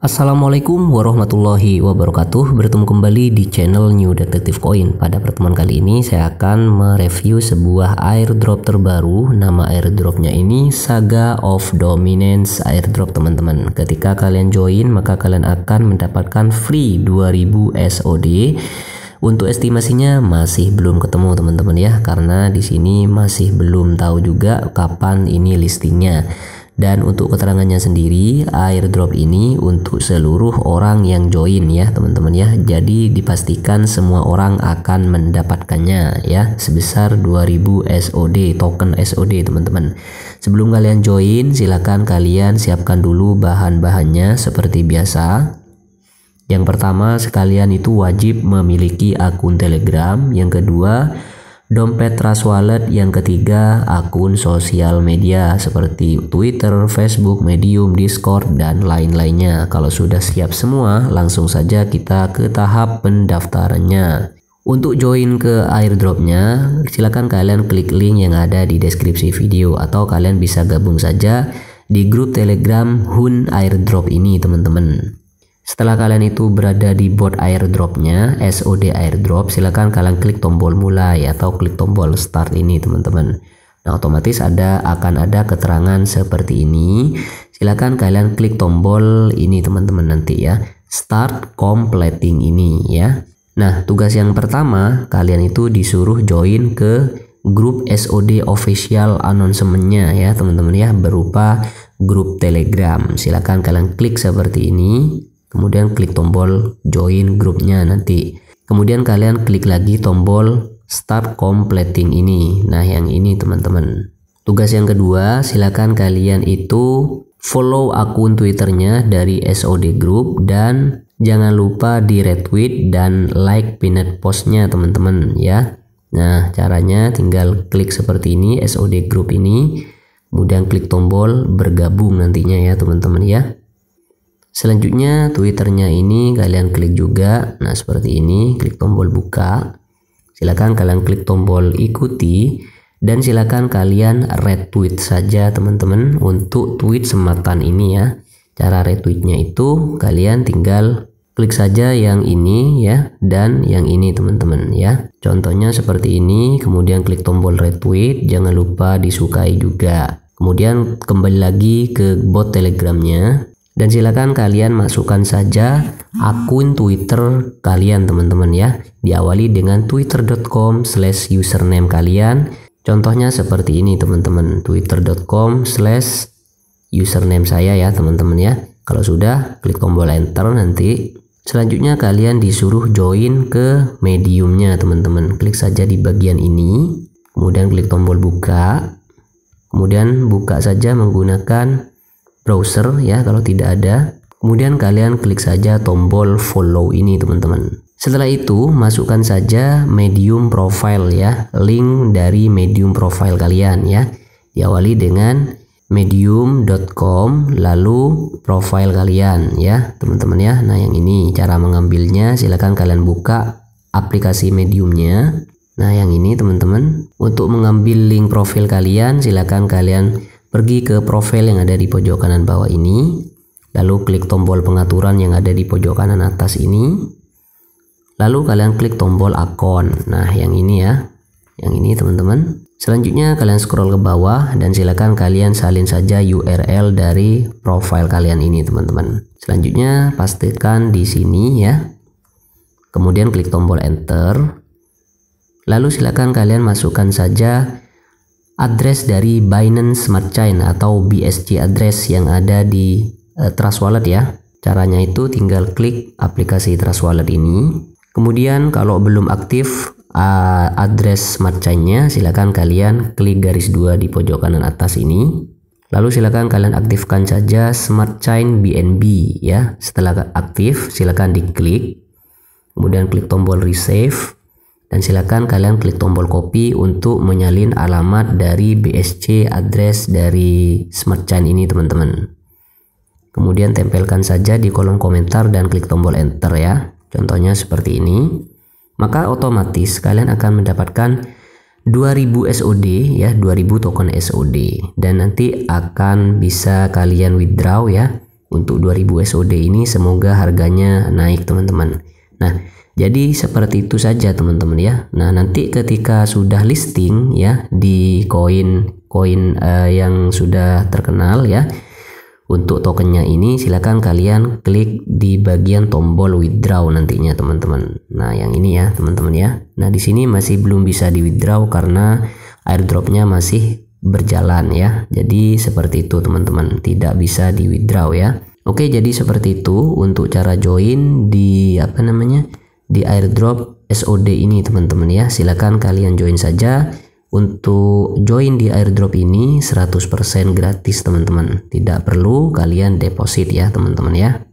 Assalamualaikum warahmatullahi wabarakatuh Bertemu kembali di channel New Detective Coin Pada pertemuan kali ini saya akan mereview sebuah airdrop terbaru Nama airdropnya ini Saga of Dominance airdrop teman-teman Ketika kalian join maka kalian akan mendapatkan free 2000 SOD untuk estimasinya masih belum ketemu teman-teman ya karena di sini masih belum tahu juga kapan ini listingnya. Dan untuk keterangannya sendiri, airdrop ini untuk seluruh orang yang join ya, teman-teman ya. Jadi dipastikan semua orang akan mendapatkannya ya, sebesar 2000 SOD, token SOD, teman-teman. Sebelum kalian join, silakan kalian siapkan dulu bahan-bahannya seperti biasa. Yang pertama, sekalian itu wajib memiliki akun Telegram. Yang kedua, dompet trust wallet, yang ketiga akun sosial media seperti Twitter, Facebook, Medium, Discord, dan lain-lainnya. Kalau sudah siap semua, langsung saja kita ke tahap pendaftarannya. Untuk join ke airdropnya, silakan kalian klik link yang ada di deskripsi video atau kalian bisa gabung saja di grup telegram Hun Airdrop ini teman-teman. Setelah kalian itu berada di board airdropnya, SOD airdrop, silahkan kalian klik tombol mulai atau klik tombol start ini teman-teman. Nah otomatis ada akan ada keterangan seperti ini. Silahkan kalian klik tombol ini teman-teman nanti ya. Start completing ini ya. Nah tugas yang pertama kalian itu disuruh join ke grup SOD official announcementnya ya teman-teman ya berupa grup Telegram. Silahkan kalian klik seperti ini kemudian klik tombol join grupnya nanti. Kemudian kalian klik lagi tombol start completing ini. Nah, yang ini teman-teman. Tugas yang kedua, silakan kalian itu follow akun Twitternya dari SOD Group dan jangan lupa di retweet dan like pinned postnya teman-teman ya. Nah, caranya tinggal klik seperti ini SOD Group ini, kemudian klik tombol bergabung nantinya ya teman-teman ya. Selanjutnya Twitternya ini kalian klik juga. Nah seperti ini, klik tombol buka. Silakan kalian klik tombol ikuti dan silakan kalian retweet saja teman-teman untuk tweet sematan ini ya. Cara retweetnya itu kalian tinggal klik saja yang ini ya dan yang ini teman-teman ya contohnya seperti ini kemudian klik tombol retweet jangan lupa disukai juga kemudian kembali lagi ke bot telegramnya dan silakan kalian masukkan saja akun Twitter kalian teman-teman ya. Diawali dengan twitter.com slash username kalian. Contohnya seperti ini teman-teman. Twitter.com slash username saya ya teman-teman ya. Kalau sudah klik tombol enter nanti. Selanjutnya kalian disuruh join ke mediumnya teman-teman. Klik saja di bagian ini. Kemudian klik tombol buka. Kemudian buka saja menggunakan browser ya kalau tidak ada. Kemudian kalian klik saja tombol follow ini teman-teman. Setelah itu masukkan saja medium profile ya, link dari medium profile kalian ya. Diawali dengan medium.com lalu profile kalian ya teman-teman ya. Nah yang ini cara mengambilnya silahkan kalian buka aplikasi mediumnya. Nah yang ini teman-teman untuk mengambil link profil kalian silahkan kalian Pergi ke profil yang ada di pojok kanan bawah ini, lalu klik tombol pengaturan yang ada di pojok kanan atas ini, lalu kalian klik tombol akun. Nah, yang ini ya, yang ini teman-teman. Selanjutnya kalian scroll ke bawah dan silakan kalian salin saja URL dari profil kalian ini teman-teman. Selanjutnya pastikan di sini ya. Kemudian klik tombol enter. Lalu silakan kalian masukkan saja address dari Binance Smart Chain atau BSC address yang ada di uh, Trust Wallet ya. Caranya itu tinggal klik aplikasi Trust Wallet ini. Kemudian kalau belum aktif uh, address Smart Chain-nya, silakan kalian klik garis dua di pojok kanan atas ini. Lalu silakan kalian aktifkan saja Smart Chain BNB ya. Setelah aktif, silakan diklik. Kemudian klik tombol resave. Dan silakan kalian klik tombol copy untuk menyalin alamat dari BSC address dari smart chain ini teman-teman. Kemudian tempelkan saja di kolom komentar dan klik tombol enter ya. Contohnya seperti ini. Maka otomatis kalian akan mendapatkan 2000 SOD ya, 2000 token SOD dan nanti akan bisa kalian withdraw ya. Untuk 2000 SOD ini semoga harganya naik teman-teman. Nah, jadi seperti itu saja teman-teman ya. Nah, nanti ketika sudah listing ya di koin koin uh, yang sudah terkenal ya. Untuk tokennya ini silakan kalian klik di bagian tombol withdraw nantinya teman-teman. Nah, yang ini ya teman-teman ya. Nah, di sini masih belum bisa di withdraw karena airdropnya masih berjalan ya. Jadi seperti itu teman-teman, tidak bisa di withdraw ya. Oke, jadi seperti itu untuk cara join di apa namanya? di airdrop SOD ini teman-teman ya. Silakan kalian join saja. Untuk join di airdrop ini 100% gratis teman-teman. Tidak perlu kalian deposit ya teman-teman ya.